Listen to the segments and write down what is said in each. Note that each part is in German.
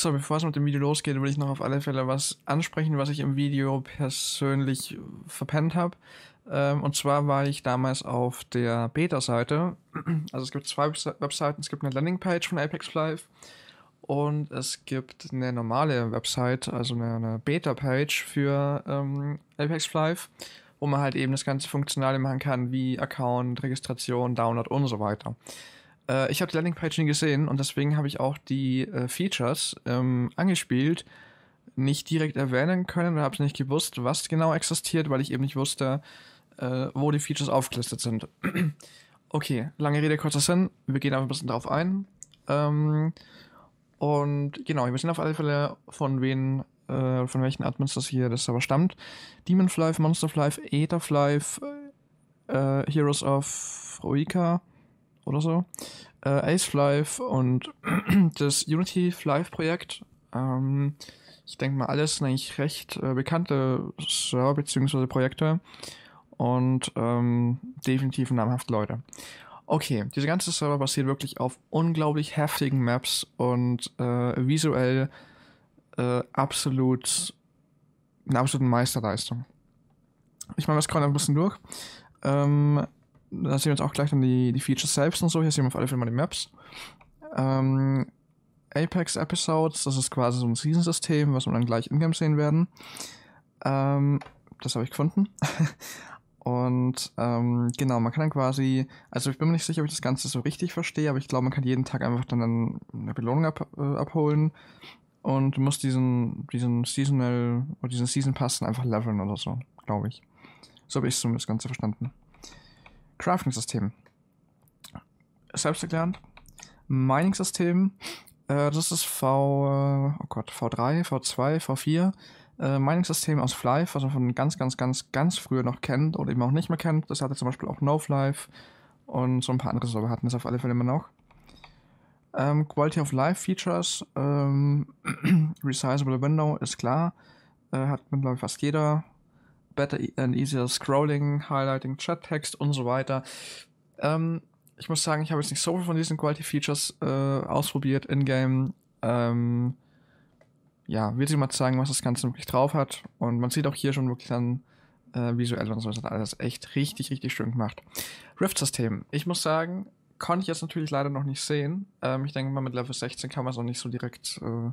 So, bevor es mit dem Video losgeht, will ich noch auf alle Fälle was ansprechen, was ich im Video persönlich verpennt habe. Ähm, und zwar war ich damals auf der Beta-Seite. Also es gibt zwei Webseiten. Es gibt eine Landingpage von Apex Live und es gibt eine normale Website, also eine, eine Beta-Page für ähm, Apex Live, wo man halt eben das ganze Funktionale machen kann, wie Account, Registration, Download und so weiter. Äh, ich habe die Landingpage nie gesehen und deswegen habe ich auch die äh, Features ähm, angespielt, nicht direkt erwähnen können oder habe nicht gewusst, was genau existiert, weil ich eben nicht wusste, äh, wo die Features aufgelistet sind. okay, lange Rede, kurzer Sinn. Wir gehen einfach ein bisschen drauf ein. Ähm, und genau, wir wissen auf alle Fälle, von wen, äh, von welchen Admins das hier das Server stammt. Demonflife, Monsterflife, Etherflife, äh, Heroes of Roika, oder so. Äh, Ace Live und das Unity Live Projekt. Ähm, ich denke mal, alles sind eigentlich recht äh, bekannte Server bzw. Projekte und ähm, definitiv namhafte Leute. Okay, diese ganze Server basiert wirklich auf unglaublich heftigen Maps und äh, visuell äh, absolut eine absolute Meisterleistung. Ich meine, wir scrollen ein bisschen durch. Ähm, da sehen wir jetzt auch gleich dann die, die Features selbst und so. Hier sehen wir auf alle Fälle mal die Maps. Ähm, Apex Episodes, das ist quasi so ein Season-System, was wir dann gleich in-game sehen werden. Ähm, das habe ich gefunden. und ähm, genau, man kann dann quasi, also ich bin mir nicht sicher, ob ich das Ganze so richtig verstehe, aber ich glaube, man kann jeden Tag einfach dann eine Belohnung ab, äh, abholen und muss diesen, diesen Seasonal oder diesen Season Pass einfach leveln oder so, glaube ich. So habe ich zumindest das Ganze verstanden. Crafting-System. Selbsterklärend. Mining-System. Äh, das ist V, äh, oh Gott, V3, V2, V4. Äh, Mining-System aus Flife, was man von ganz, ganz, ganz, ganz früher noch kennt oder eben auch nicht mehr kennt. Das hatte zum Beispiel auch No Flife und so ein paar andere Server hatten das auf alle Fälle immer noch. Ähm, Quality of Life Features, ähm, Resizable Window ist klar, äh, hat mittlerweile fast jeder better and easier Scrolling, Highlighting, Chat-Text und so weiter. Ähm, ich muss sagen, ich habe jetzt nicht so viel von diesen Quality-Features äh, ausprobiert in-game. Ähm, ja, wird sich mal zeigen, was das Ganze wirklich drauf hat. Und man sieht auch hier schon wirklich dann äh, visuell und so, das hat alles echt richtig, richtig schön gemacht. Rift-System. Ich muss sagen, konnte ich jetzt natürlich leider noch nicht sehen. Ähm, ich denke mal, mit Level 16 kann man es auch nicht so direkt äh,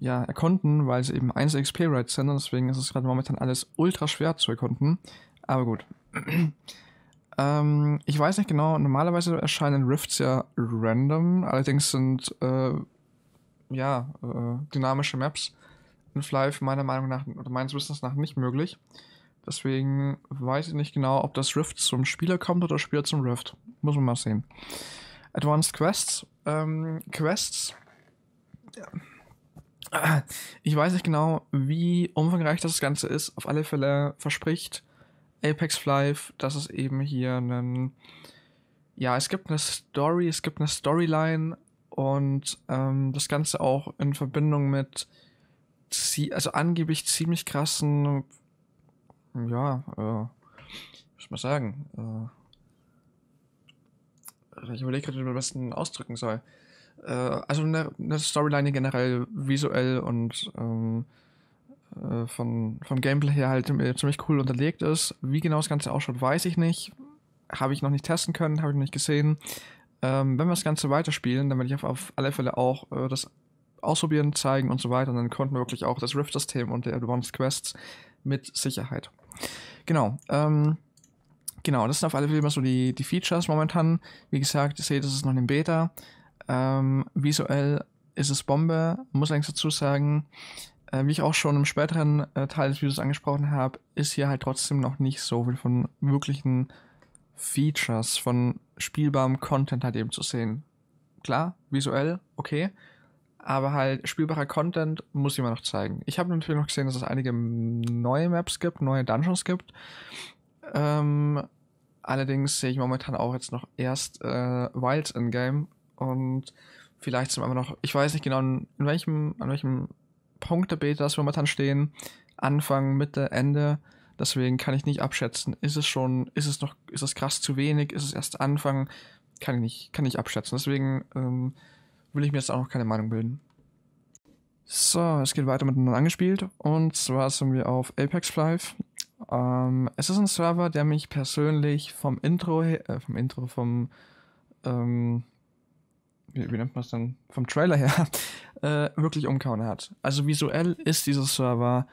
ja, erkunden, weil sie eben 1 XP-Rides sind und deswegen ist es gerade momentan alles ultra schwer zu erkunden. Aber gut. ähm, ich weiß nicht genau, normalerweise erscheinen Rifts ja random, allerdings sind äh, ja äh, dynamische Maps in Flive meiner Meinung nach oder meines Wissens nach nicht möglich. Deswegen weiß ich nicht genau, ob das Rift zum Spieler kommt oder Spieler zum Rift. Muss man mal sehen. Advanced Quests. Ähm, Quests. Ja ich weiß nicht genau, wie umfangreich das Ganze ist. Auf alle Fälle verspricht Apex Live, dass es eben hier einen. Ja, es gibt eine Story, es gibt eine Storyline und ähm, das Ganze auch in Verbindung mit also angeblich ziemlich krassen, ja, äh, muss man sagen. Äh, ich überlege gerade, wie man am besten ausdrücken soll äh, also eine, eine, Storyline generell visuell und ähm, äh, von, vom Gameplay her halt ziemlich cool unterlegt ist. Wie genau das Ganze ausschaut, weiß ich nicht. Habe ich noch nicht testen können, habe ich noch nicht gesehen. Ähm, wenn wir das Ganze weiterspielen, dann werde ich auf, alle Fälle auch äh, das ausprobieren, zeigen und so weiter. Und dann konnten wir wirklich auch das Rift-System und die Advanced Quests mit Sicherheit. Genau. Ähm, genau, das sind auf alle Fälle immer so die, die Features momentan. Wie gesagt, ihr seht, das ist noch in Beta. Ähm, visuell ist es Bombe. Muss eigentlich dazu sagen, äh, wie ich auch schon im späteren äh, Teil des Videos angesprochen habe, ist hier halt trotzdem noch nicht so viel von wirklichen Features, von spielbarem Content halt eben zu sehen. Klar, visuell, okay. Aber halt spielbarer Content muss jemand noch zeigen. Ich habe natürlich noch gesehen, dass es einige neue Maps gibt, neue Dungeons gibt. Ähm, allerdings sehe ich momentan auch jetzt noch erst äh, Wilds in-game und vielleicht sind wir noch, ich weiß nicht genau, in welchem, an welchem Punkt der Beta, dass wir momentan stehen. Anfang, Mitte, Ende. Deswegen kann ich nicht abschätzen, ist es schon, ist es noch, ist es krass zu wenig, ist es erst Anfang, kann ich nicht, kann ich abschätzen. Deswegen ähm, will ich mir jetzt auch noch keine Meinung bilden. So, es geht weiter mit einem angespielt und zwar sind wir auf Apex Live. Ähm, es ist ein Server, der mich persönlich vom Intro, her, äh, vom Intro, vom ähm, wie, wie nennt man es dann, vom Trailer her, äh, wirklich umkauen hat. Also visuell ist dieser Server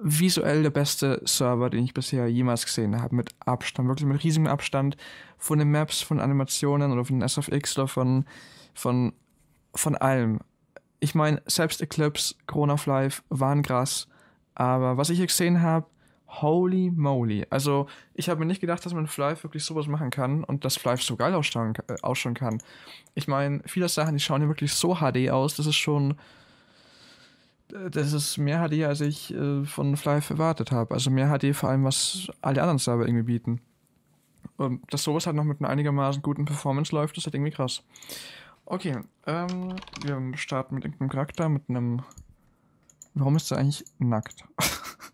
visuell der beste Server, den ich bisher jemals gesehen habe, mit Abstand, wirklich mit riesigem Abstand von den Maps, von Animationen oder von SFX oder von, von, von allem. Ich meine, selbst Eclipse, Corona of Life waren krass, aber was ich hier gesehen habe, Holy moly. Also, ich habe mir nicht gedacht, dass man Flive wirklich sowas machen kann und dass Flive so geil ausschauen, äh, ausschauen kann. Ich meine, viele Sachen, die schauen ja wirklich so HD aus, das ist schon. Äh, das ist mehr HD, als ich äh, von Flive erwartet habe. Also mehr HD vor allem, was alle anderen Server irgendwie bieten. Und dass sowas halt noch mit einer einigermaßen guten Performance läuft, ist halt irgendwie krass. Okay, ähm, wir starten mit irgendeinem Charakter, mit einem. Warum ist er eigentlich nackt?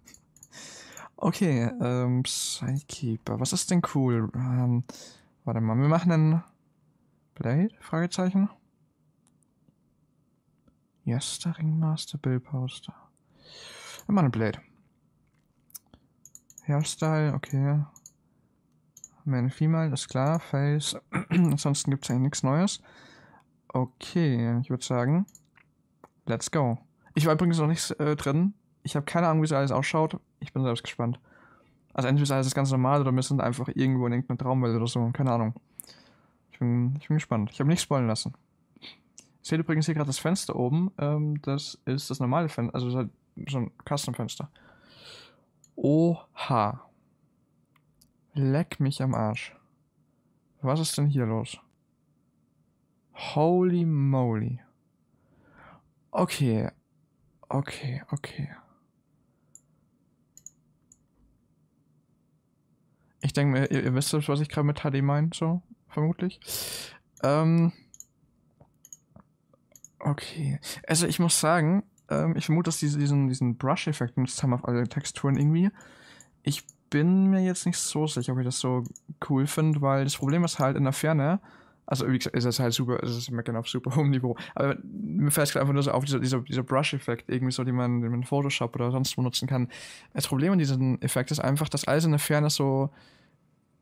Okay, ähm, Psykeeper. Was ist denn cool? Ähm, warte mal, wir machen einen Blade? Fragezeichen. Yes, der Ringmaster, Bill Poster. Wir machen einen Blade. Hairstyle, okay. Man, Female, ist klar. Face. Ansonsten gibt es eigentlich nichts Neues. Okay, ich würde sagen, let's go. Ich war übrigens noch nicht äh, drin, ich habe keine Ahnung, wie es alles ausschaut. Ich bin selbst gespannt. Also entweder ist alles ganz normal oder wir sind einfach irgendwo in irgendeiner Traumwelt oder so. Keine Ahnung. Ich bin, ich bin gespannt. Ich habe nichts spoilen lassen. Ich sehe übrigens hier gerade das Fenster oben. Ähm, das ist das normale Fenster. Also halt so ein Custom-Fenster. Oha. Leck mich am Arsch. Was ist denn hier los? Holy moly. Okay. Okay, okay. Ich denke mir, ihr, ihr, wisst, was ich gerade mit HD meine, so, vermutlich. Ähm, okay. Also ich muss sagen, ähm, ich vermute, dass diese, diesen, diesen Brush-Effekt nutzt haben auf alle Texturen irgendwie. Ich bin mir jetzt nicht so sicher, ob ich das so cool finde, weil das Problem ist halt in der Ferne, also wie gesagt, es ist halt super, es also, ist meckern auf super hohem Niveau. Aber mir fällt einfach nur so auf, dieser, dieser, dieser Brush-Effekt, irgendwie so, den man, in Photoshop oder sonst wo nutzen kann. Das Problem an diesem Effekt ist einfach, dass alles in der Ferne so,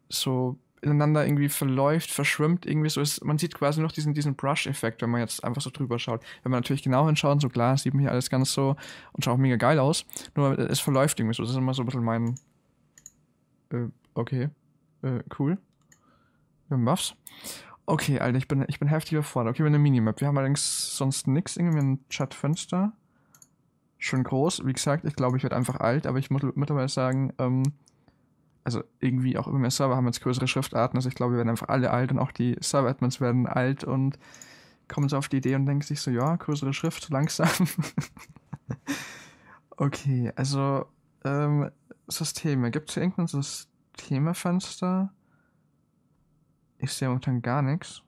so ineinander irgendwie verläuft, verschwimmt, irgendwie so ist, man sieht quasi noch diesen, diesen Brush-Effekt, wenn man jetzt einfach so drüber schaut. Wenn man natürlich genau hinschaut, so klar, sieht man hier alles ganz so und schaut auch mega geil aus, nur es verläuft irgendwie so. Das ist immer so ein bisschen mein, äh, okay, äh, cool. Wir haben Buffs. Okay, Alter, ich bin, ich bin heftig überfordert. Okay, wir haben eine Minimap. Wir haben allerdings sonst nichts. Irgendwie ein Chatfenster. Schon groß. Wie gesagt, ich glaube, ich werde einfach alt, aber ich muss mittlerweile sagen, ähm, also irgendwie auch immer mehr Server haben jetzt größere Schriftarten. Also ich glaube, wir werden einfach alle alt und auch die Server-Admins werden alt und kommen so auf die Idee und denken sich so, ja, größere Schrift, langsam. okay, also ähm, Systeme. Gibt es hier irgendein fenster ich sehe momentan gar nichts.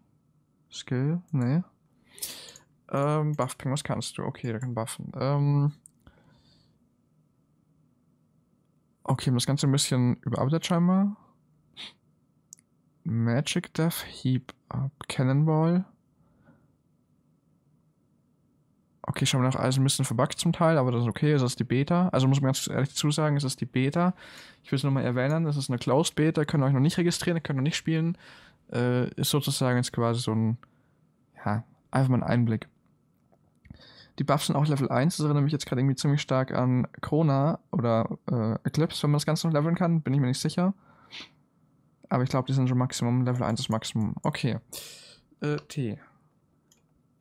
Skill, nee. Ähm, buff Buffping, was kannst du? Okay, der kann buffen. Ähm, okay, das Ganze ein bisschen überarbeitet scheinbar. Magic Death, Heap Up, Cannonball. Okay, schauen wir nach, alles ein bisschen verbuggt zum Teil, aber das ist okay, es ist die Beta. Also muss man ganz ehrlich dazu sagen, es ist die Beta. Ich will es nochmal erwähnen, es ist eine Closed Beta, könnt ihr euch noch nicht registrieren, könnt ihr noch nicht spielen äh, ist sozusagen jetzt quasi so ein, ja, einfach mal ein Einblick. Die Buffs sind auch Level 1, das erinnert mich jetzt gerade irgendwie ziemlich stark an Krona oder äh, Eclipse, wenn man das Ganze noch leveln kann, bin ich mir nicht sicher. Aber ich glaube, die sind schon Maximum, Level 1 ist Maximum. Okay. Äh, T.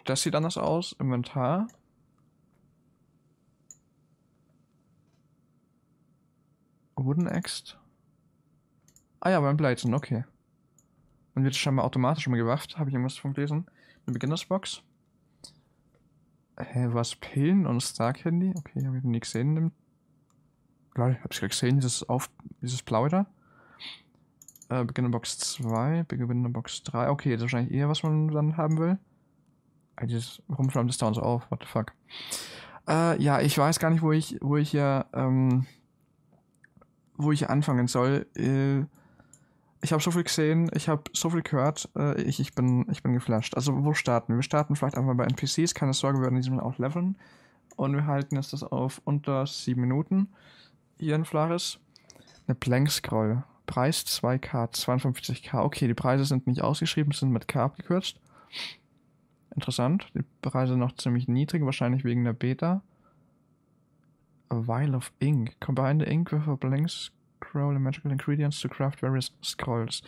Das sieht anders aus, Inventar. Wooden Axt. Ah ja, beim Bleizen, okay. Man wird scheinbar automatisch immer gewafft, habe ich irgendwas davon gelesen. Eine Beginnersbox. Hä, was? Pillen und Stark-Handy? Okay, habe ich noch nie gesehen. Dem... Lol, habe ich gerade gesehen, dieses, Auf dieses blaue da. Äh, Beginnerbox 2, Beginnerbox 3. Okay, das ist wahrscheinlich eher, was man dann haben will. Ey, dieses, warum flammt das da so auf? What the fuck? Äh, ja, ich weiß gar nicht, wo ich, wo ich ja, ähm, wo ich anfangen soll. Äh, ich habe so viel gesehen, ich habe so viel gehört, äh, ich, ich, bin, ich bin geflasht. Also wo starten? Wir Wir starten vielleicht einfach bei NPCs, keine Sorge, wir werden diesmal auch leveln. Und wir halten jetzt das auf unter 7 Minuten. Hier in Flaris. Eine Blank Scroll. Preis 2K, 52K. Okay, die Preise sind nicht ausgeschrieben, sind mit K abgekürzt. Interessant. Die Preise noch ziemlich niedrig, wahrscheinlich wegen der Beta. A Vial of Ink. Combined Ink with a Blank Scroll. Scroll and Magical Ingredients to craft various Scrolls.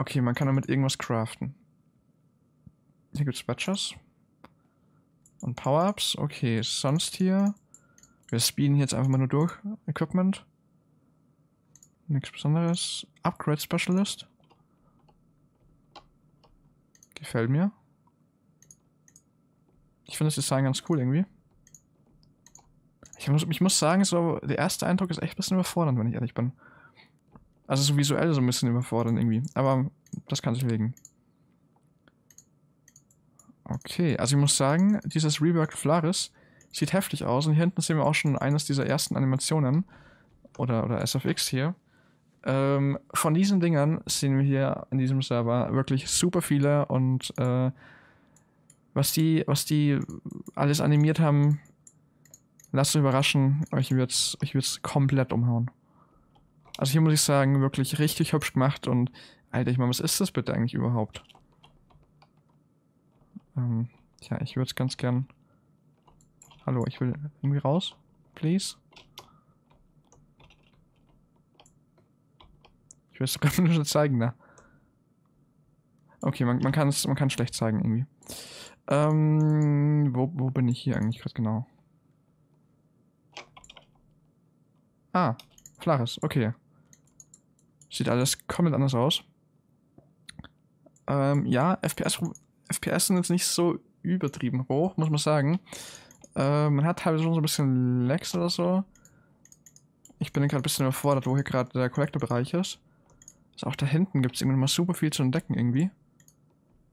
Okay, man kann damit irgendwas craften. Hier gibt's Batchers. Und Power-Ups. Okay, sonst hier. Wir speeden jetzt einfach mal nur durch. Equipment. Nichts Besonderes. Upgrade Specialist. Gefällt mir. Ich finde das Design ganz cool irgendwie. Ich muss, ich muss sagen, so, der erste Eindruck ist echt ein bisschen überfordernd, wenn ich ehrlich bin. Also so visuell so ein bisschen überfordernd irgendwie. Aber das kann sich legen. Okay, also ich muss sagen, dieses Rework Flaris sieht heftig aus. Und hier hinten sehen wir auch schon eines dieser ersten Animationen. Oder, oder SFX hier. Ähm, von diesen Dingern sehen wir hier in diesem Server wirklich super viele. Und äh, was, die, was die alles animiert haben, Lasst euch überraschen, euch wird's, euch wird's komplett umhauen. Also hier muss ich sagen, wirklich richtig hübsch gemacht und Alter, ich meine, was ist das bitte eigentlich überhaupt? Ähm, tja, ich würde es ganz gern... Hallo, ich will irgendwie raus. Please. Ich will es sogar nur zeigen, da. Ne? Okay, man, man kann es man schlecht zeigen irgendwie. Ähm, wo, wo bin ich hier eigentlich gerade genau? Ah, flaches, okay. Sieht alles komplett anders aus. Ähm, ja, FPS, FPS sind jetzt nicht so übertrieben hoch, muss man sagen. Äh, man hat teilweise schon so ein bisschen Lags oder so. Ich bin gerade ein bisschen überfordert, wo hier gerade der Collector-Bereich ist. Also auch da hinten gibt es irgendwie mal super viel zu entdecken irgendwie.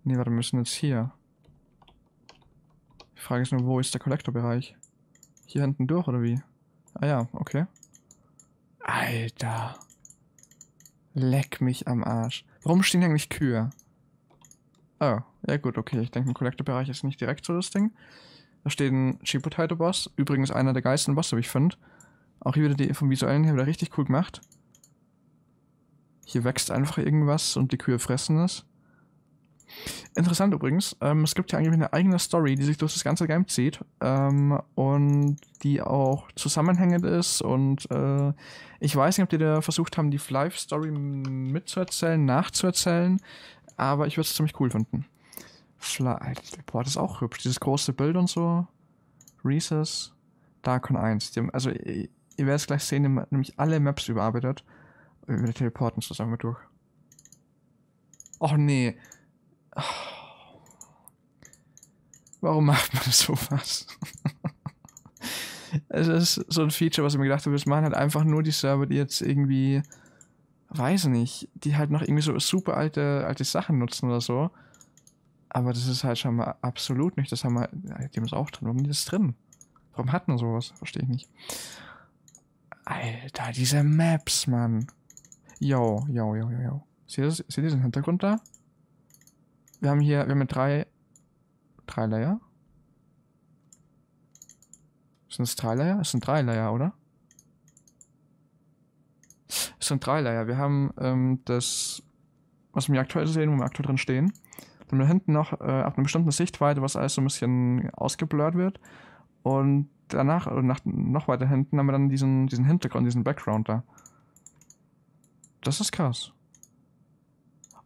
Ne, warte, wir müssen jetzt hier. Die Frage ist nur, wo ist der Collector-Bereich? Hier hinten durch oder wie? Ah ja, okay. Alter. Leck mich am Arsch. Warum stehen eigentlich Kühe? Oh, ja gut, okay. Ich denke, im Collector-Bereich ist nicht direkt so das Ding. Da steht ein Chipotaito-Boss. Übrigens einer der geilsten Bosse, wie ich finde. Auch hier wieder die, vom visuellen her wieder richtig cool gemacht. Hier wächst einfach irgendwas und die Kühe fressen es. Interessant übrigens, ähm, es gibt ja eigentlich eine eigene Story, die sich durch das ganze Game zieht ähm, und die auch zusammenhängend ist. Und äh, ich weiß nicht, ob die da versucht haben, die Live-Story mitzuerzählen, nachzuerzählen, aber ich würde es ziemlich cool finden. Fly Boah, das ist auch hübsch, dieses große Bild und so. Recess, Darkon 1. Die haben, also, ihr, ihr werdet es gleich sehen, die haben nämlich alle Maps überarbeitet. Wir teleporten zusammen mit durch. Och nee. Warum macht man sowas? es ist so ein Feature, was ich mir gedacht habe, das machen halt einfach nur die Server, die jetzt irgendwie, weiß nicht, die halt noch irgendwie so super alte, alte Sachen nutzen oder so. Aber das ist halt schon mal absolut nicht. Das haben wir, ja, die haben es auch drin. Warum ist das drin? Warum hat man sowas? Verstehe ich nicht. Alter, diese Maps, Mann. Yo, yo, yo, yo, yo. Seht ihr, diesen Hintergrund da? wir haben hier, wir haben hier drei, drei Layer. Sind es drei Layer? Es sind drei Layer, oder? Es sind drei Layer. Wir haben ähm, das, was wir aktuell sehen, wo wir aktuell drin stehen. Dann haben wir hinten noch äh, ab einer bestimmten Sichtweite, was alles so ein bisschen ausgeblurrt wird. Und danach, oder nach, noch weiter hinten, haben wir dann diesen, diesen Hintergrund, diesen Background da. Das ist krass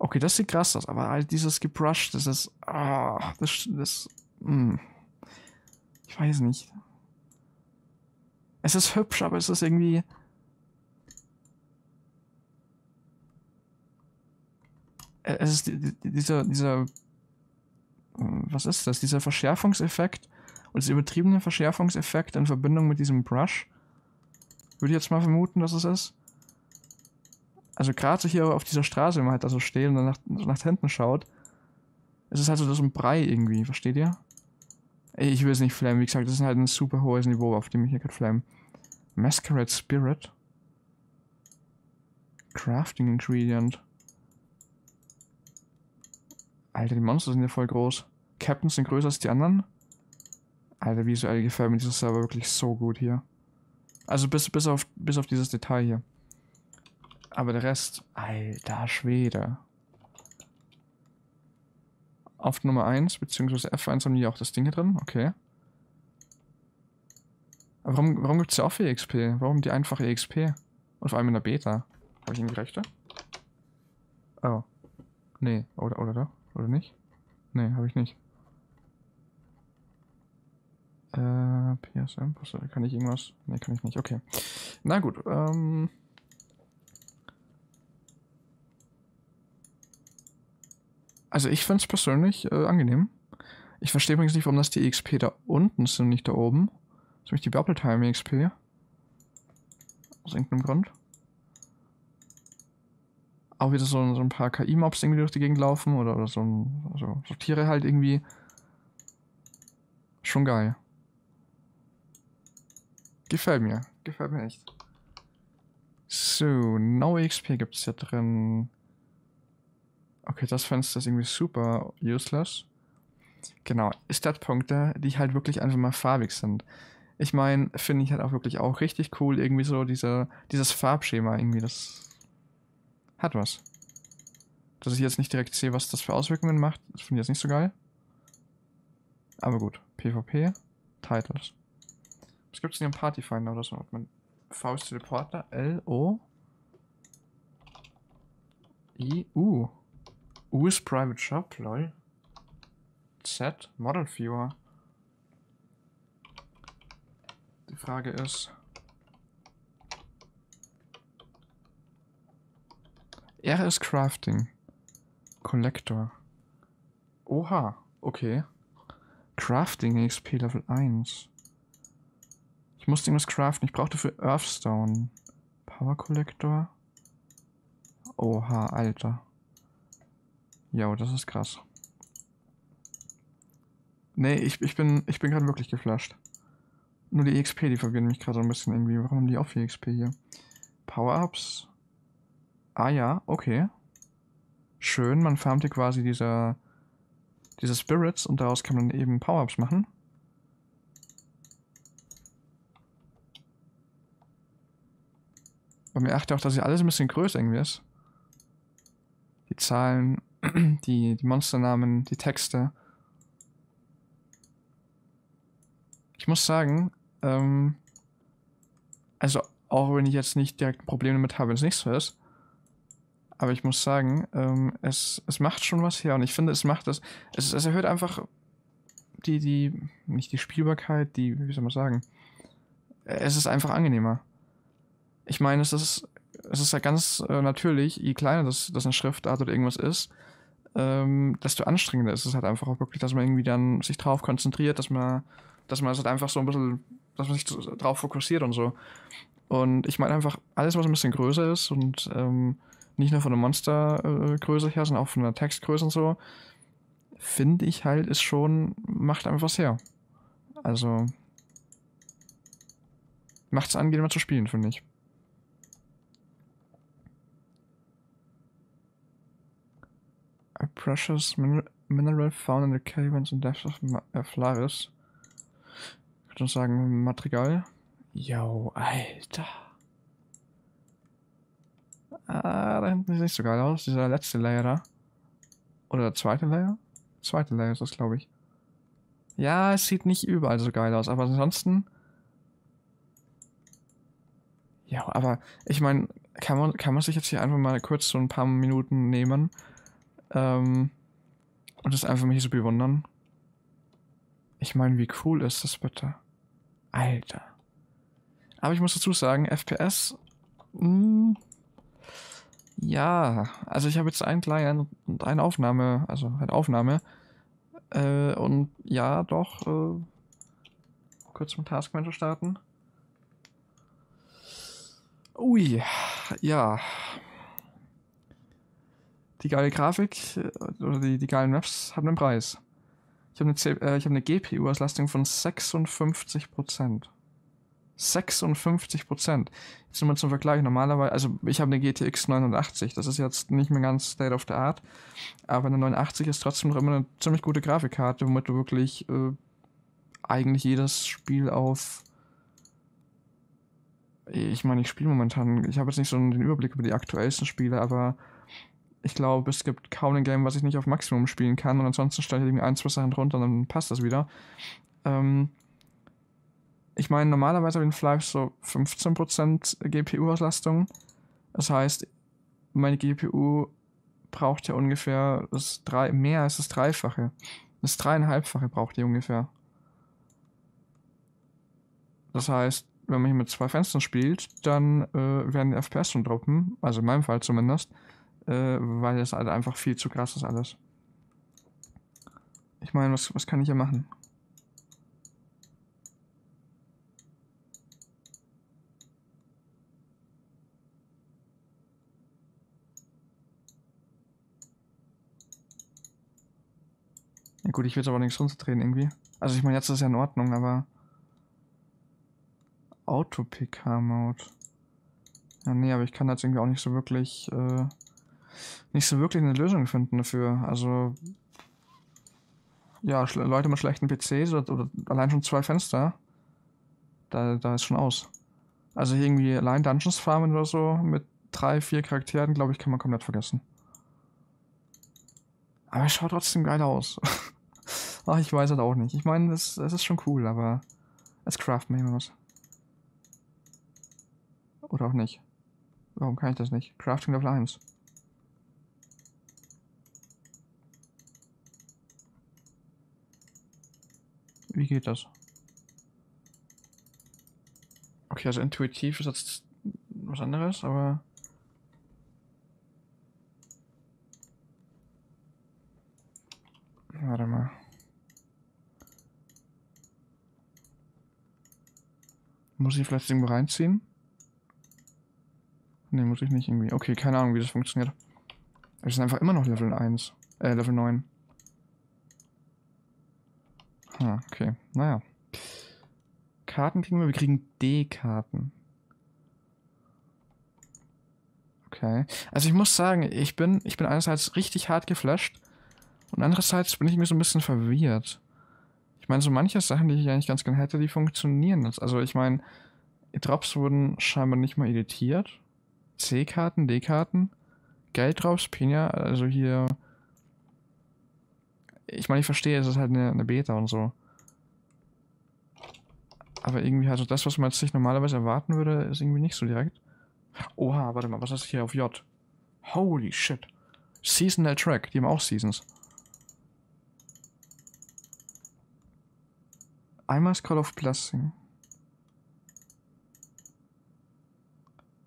okay, das sieht krass aus, aber halt dieses gebrushed, das ist, ah, oh, das, das, mh. Hm. ich weiß nicht. Es ist hübsch, aber es ist irgendwie, es ist dieser, dieser, hm, was ist das? Dieser Verschärfungseffekt und dieser übertriebene Verschärfungseffekt in Verbindung mit diesem Brush. Würde ich jetzt mal vermuten, dass es ist. Also gerade so hier auf dieser Straße, wenn man halt da so steht und dann nach, nach hinten schaut, es ist halt so ein Brei irgendwie, versteht ihr? Ich will es nicht flammen, wie gesagt, das ist halt ein super hohes Niveau, auf dem ich hier gerade flammen. Masquerade Spirit. Crafting Ingredient. Alter, die Monster sind ja voll groß. Captains sind größer als die anderen. Alter, visuell gefällt mir dieser Server wirklich so gut hier. Also bis, bis, auf, bis auf dieses Detail hier aber der Rest, alter Schwede. Auf Nummer 1, beziehungsweise F1 haben die auch das Ding hier drin, okay. Aber warum, warum gibt es ja auch für EXP? Warum die einfache EXP? Und vor allem in der Beta. Habe ich irgendwie Rechte? Oh. Nee, oder, oder doch? Oder nicht? Nee, habe ich nicht. Äh, PSM, kann ich irgendwas? Nee, kann ich nicht. Okay. Na gut, ähm... Also ich finde es persönlich äh, angenehm. Ich verstehe übrigens nicht, warum das die e XP da unten sind und nicht da oben. Das ist nämlich die Bubble Time e XP. Aus irgendeinem Grund. Auch wieder so, so ein paar KI-Mobs irgendwie durch die Gegend laufen oder, oder so, ein, also, so Tiere halt irgendwie. Schon geil. Gefällt mir. Gefällt mir echt. So, No e XP gibt es hier drin. Okay, das Fenster ist irgendwie super useless. Genau, Stat-Punkte, die halt wirklich einfach mal farbig sind. Ich meine, finde ich halt auch wirklich auch richtig cool, irgendwie so diese, dieses Farbschema irgendwie, das hat was. Dass ich jetzt nicht direkt sehe, was das für Auswirkungen macht, das finde ich jetzt nicht so geil. Aber gut, PvP, Titles. Was gibt es denn hier im Partyfinder oder so? V ist Faust Teleporter, L, O, I, U. US Private Shop, lol. Z, Model Viewer. Die Frage ist... Er ist Crafting. Collector. Oha, okay. Crafting XP Level 1. Ich musste irgendwas craften. Ich brauchte für Earthstone. Power Collector. Oha, Alter. Ja, das ist krass. Nee, ich, ich bin, ich bin gerade wirklich geflasht. Nur die EXP, die verwirren mich gerade so ein bisschen irgendwie. Warum haben die auch viel EXP hier? Power-Ups. Ah ja, okay. Schön, man farmt hier quasi diese, diese Spirits und daraus kann man eben Power-Ups machen. Aber mir achte auch, dass hier alles ein bisschen größer irgendwie ist. Die Zahlen die, die Monsternamen, die Texte. Ich muss sagen, ähm, also auch wenn ich jetzt nicht direkt ein Problem damit habe, wenn es nicht so ist, aber ich muss sagen, ähm, es, es macht schon was her und ich finde, es macht das, es, es erhöht einfach die, die, nicht die Spielbarkeit, die, wie soll man sagen, es ist einfach angenehmer. Ich meine, es ist, es ist ja ganz äh, natürlich, je kleiner das, das eine Schriftart oder irgendwas ist, ähm, desto anstrengender ist es halt einfach auch wirklich, dass man irgendwie dann sich drauf konzentriert, dass man, dass man es halt einfach so ein bisschen, dass man sich drauf fokussiert und so. Und ich meine einfach, alles, was ein bisschen größer ist und ähm, nicht nur von der Monstergröße her, sondern auch von der Textgröße und so, finde ich halt, ist schon, macht einfach was her. Also, macht es angenehmer zu spielen, finde ich. A precious min mineral found in the caverns and depths of Ma uh, Flaris. Ich würde uns sagen, Madrigal. Yo, Alter. Ah, da hinten sieht nicht so geil aus. Dieser letzte Layer da. Oder der zweite Layer? Zweite Layer ist das, glaube ich. Ja, es sieht nicht überall so geil aus, aber ansonsten. Ja, aber ich meine, kann man, kann man sich jetzt hier einfach mal kurz so ein paar Minuten nehmen ähm, und das einfach mal hier so bewundern. Ich meine, wie cool ist das bitte? Alter. Aber ich muss dazu sagen, FPS. Mh, hm, ja, also ich habe jetzt einen Client und eine Aufnahme, also eine Aufnahme. Äh, und ja, doch. Äh, kurz mit Taskmanager starten. Ui, ja, die geile Grafik äh, oder die, die geilen Maps haben einen Preis. Ich habe eine, äh, hab eine GPU-Auslastung von 56%. 56 Jetzt nur mal zum Vergleich. Normalerweise, also ich habe eine GTX 89. Das ist jetzt nicht mehr ganz State of the Art. Aber eine 89 ist trotzdem noch immer eine ziemlich gute Grafikkarte, womit du wirklich äh, eigentlich jedes Spiel auf. Ich meine, ich spiele momentan. Ich habe jetzt nicht so den Überblick über die aktuellsten Spiele, aber ich glaube, es gibt kaum ein Game, was ich nicht auf Maximum spielen kann. Und ansonsten stelle ich irgendwie ein, zwei Sachen drunter und dann passt das wieder. Ähm, ich meine, normalerweise habe ich in Flive so 15% GPU-Auslastung. Das heißt, meine GPU braucht ja ungefähr das drei, mehr als das Dreifache. Das Dreieinhalbfache braucht die ungefähr. Das heißt, wenn man hier mit zwei Fenstern spielt, dann äh, werden die FPS schon droppen. Also in meinem Fall zumindest äh, weil das halt einfach viel zu krass ist alles. Ich meine, was, was kann ich hier machen? Ja gut, ich will jetzt aber nichts runterdrehen irgendwie. Also ich meine, jetzt ist es ja in Ordnung, aber... auto pk mode Ja, nee, aber ich kann jetzt irgendwie auch nicht so wirklich... Äh nicht so wirklich eine Lösung finden dafür. Also ja, Leute mit schlechten PCs oder, oder, allein schon zwei Fenster, da, da ist schon aus. Also irgendwie allein Dungeons farmen oder so mit drei, vier Charakteren, glaube ich, kann man komplett vergessen. Aber es schaut trotzdem geil aus. Ach, ich weiß es auch nicht. Ich meine, es, es ist schon cool, aber es craft mir immer was. Oder auch nicht. Warum kann ich das nicht? Crafting of 1. geht das? Okay, also intuitiv ist das was anderes, aber... Warte mal. Muss ich vielleicht irgendwo reinziehen? Ne, muss ich nicht irgendwie. Okay, keine Ahnung, wie das funktioniert. Wir sind einfach immer noch Level 1. Äh, Level 9. Ah, okay. Naja. Karten kriegen wir, wir kriegen D-Karten. Okay. Also ich muss sagen, ich bin, ich bin einerseits richtig hart geflasht und andererseits bin ich mir so ein bisschen verwirrt. Ich meine, so manche Sachen, die ich eigentlich ganz gerne hätte, die funktionieren jetzt. Also ich meine, Drops wurden scheinbar nicht mal editiert. C-Karten, D-Karten, Gelddrops, Pina, also hier ich meine, ich verstehe, es ist halt eine, eine Beta und so. Aber irgendwie, also das, was man jetzt sich normalerweise erwarten würde, ist irgendwie nicht so direkt. Oha, warte mal, was ist hier auf J? Holy shit. Seasonal Track, die haben auch Seasons. Einmal Call of Blessing.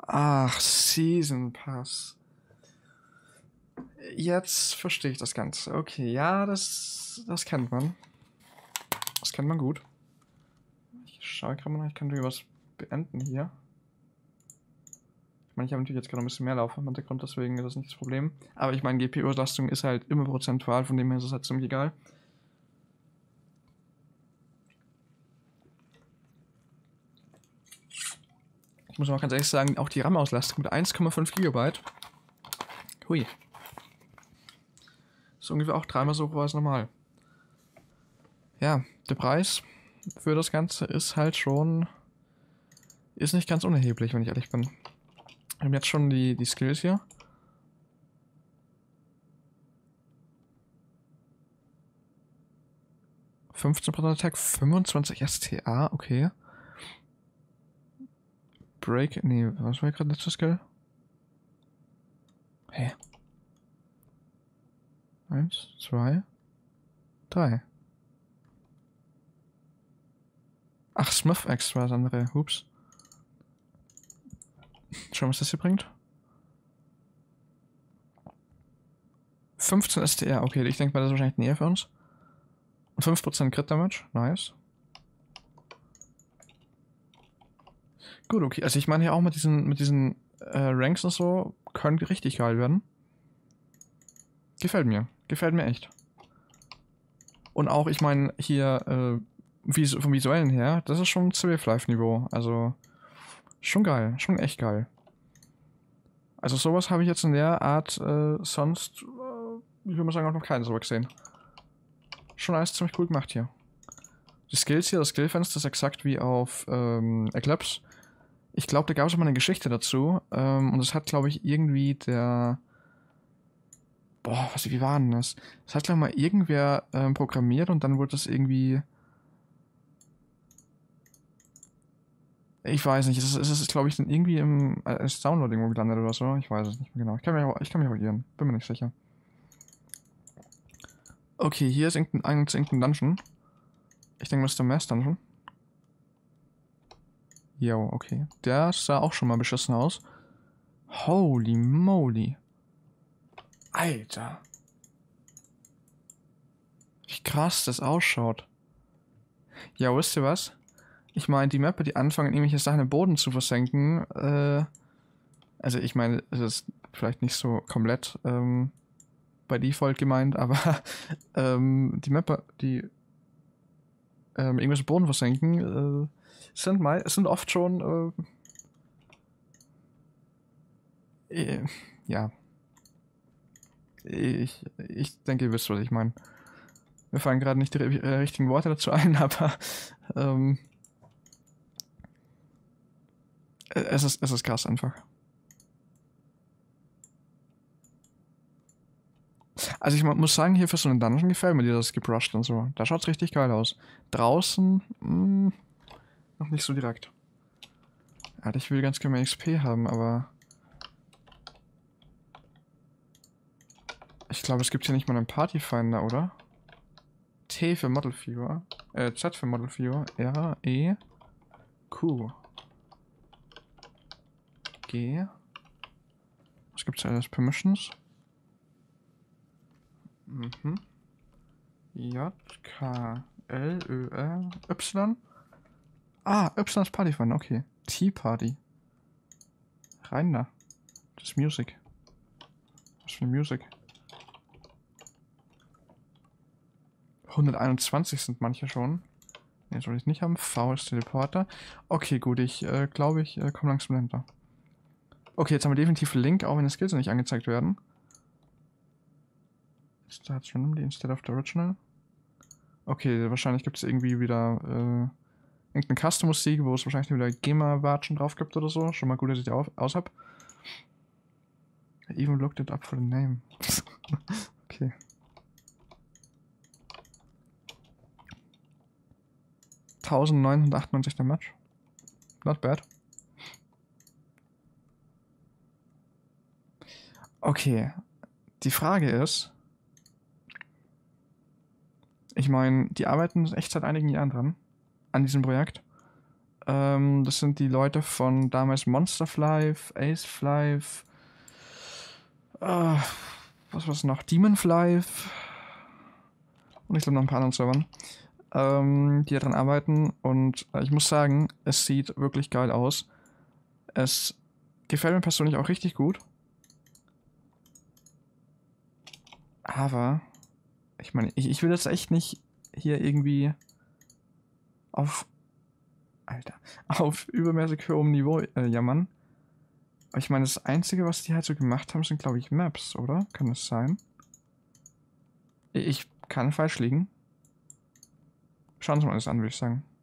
Ach, Season Pass. Jetzt verstehe ich das Ganze. Okay, ja, das, das kennt man. Das kennt man gut. Ich schaue gerade mal, ich kann natürlich was beenden hier. Ich meine, ich habe natürlich jetzt gerade ein bisschen mehr Lauf im Hintergrund, deswegen ist das nicht das Problem. Aber ich meine, gpu auslastung ist halt immer prozentual, von dem her ist es halt ziemlich egal. Ich muss mal ganz ehrlich sagen, auch die RAM-Auslastung mit 1,5 GB. Hui, ist ungefähr auch dreimal so hoch als normal. Ja, der Preis für das Ganze ist halt schon... Ist nicht ganz unerheblich, wenn ich ehrlich bin. Wir haben jetzt schon die, die Skills hier. Prozent Attack, 25 STA, okay. Break, nee, was war gerade letztes Skill? Hä? Hey. Eins, zwei, drei. Ach, Smith extra war das andere. Hups. Schauen, was das hier bringt. 15 STR, okay, ich denke mal, das ist wahrscheinlich näher für uns. Und 5% Crit Damage, nice. Gut, okay, also ich meine hier auch mit diesen, mit diesen äh, Ranks und so, können richtig geil werden. Gefällt mir. Gefällt mir echt. Und auch, ich meine, hier äh, vis vom visuellen her, das ist schon Civic-Life-Niveau. Also, schon geil. Schon echt geil. Also sowas habe ich jetzt in der Art äh, sonst, äh, ich würde mal sagen, auch noch keinen so gesehen. Schon alles ziemlich cool gemacht hier. Die Skills hier, das Skillfenster ist exakt wie auf ähm, Eclipse. Ich glaube, da gab es auch mal eine Geschichte dazu. Ähm, und das hat, glaube ich, irgendwie der boah, was, wie war denn das? Das hat, glaube ich, mal irgendwer ähm, programmiert und dann wurde das irgendwie. Ich weiß nicht, es ist, es ist glaube ich, dann irgendwie im äh, Download irgendwo gelandet oder so. Ich weiß es nicht mehr genau. Ich kann mich, ich kann mich auch irren. Bin mir nicht sicher. Okay, hier ist irgendein, ein, ist irgendein Dungeon. Ich denke, das ist der Mass Dungeon. Yo, okay. Der sah auch schon mal beschissen aus. Holy moly. Alter. Wie krass das ausschaut. Ja, wisst ihr was? Ich meine, die Mapper, die anfangen, irgendwelche Sachen im Boden zu versenken, äh, also ich meine, es ist vielleicht nicht so komplett ähm, bei Default gemeint, aber ähm, die Mapper, die ähm, irgendwelche Boden versenken, äh, sind, mal, sind oft schon äh, äh ja, ich, ich denke, ihr wisst, was ich meine. Mir fallen gerade nicht die äh, richtigen Worte dazu ein, aber ähm, es, ist, es ist krass einfach. Also ich muss sagen, hier für so einen Dungeon gefällt mir dir das gebrushed und so. Da schaut es richtig geil aus. Draußen, mh, hm, noch nicht so direkt. Ja, ich will ganz gerne mehr XP haben, aber Ich glaube, es gibt hier nicht mal einen Partyfinder, oder? T für Model Viewer. Äh, Chat für Model Viewer. R, E, Q. G. Was gibt's alles? Permissions. Mhm. J, K, L, Ö, R, Y. Ah, Y ist Partyfinder, okay. Tea Party. Rein da. Das ist Music. Was für eine Music? 121 sind manche schon. Ne, soll ich nicht haben. V ist Teleporter. Okay, gut, ich äh, glaube, ich äh, komme langsam dahinter. Okay, jetzt haben wir definitiv Link, auch wenn die Skills noch nicht angezeigt werden. Starts randomly instead of the original. Okay, wahrscheinlich gibt es irgendwie wieder äh, irgendeine Custom-Musik, wo es wahrscheinlich wieder GEMA-Watschen drauf gibt oder so. Schon mal gut, dass ich die auf aus habe. I even looked it up for the name. okay. 1998 der Match. Not bad. Okay, die Frage ist, ich meine, die arbeiten echt seit einigen Jahren dran, an diesem Projekt. Ähm, das sind die Leute von damals Monster Life, Ace Life, äh, was war es noch, Demon Life und ich glaube noch ein paar anderen Servern ähm, die daran arbeiten. Und äh, ich muss sagen, es sieht wirklich geil aus. Es gefällt mir persönlich auch richtig gut. Aber, ich meine, ich, ich will jetzt echt nicht hier irgendwie auf, Alter, auf übermäßig hohem Niveau äh, jammern. Aber ich meine, das Einzige, was die halt so gemacht haben, sind, glaube ich, Maps, oder? Kann das sein? Ich kann falsch liegen. Schauen wir uns mal das an, würde ich sagen.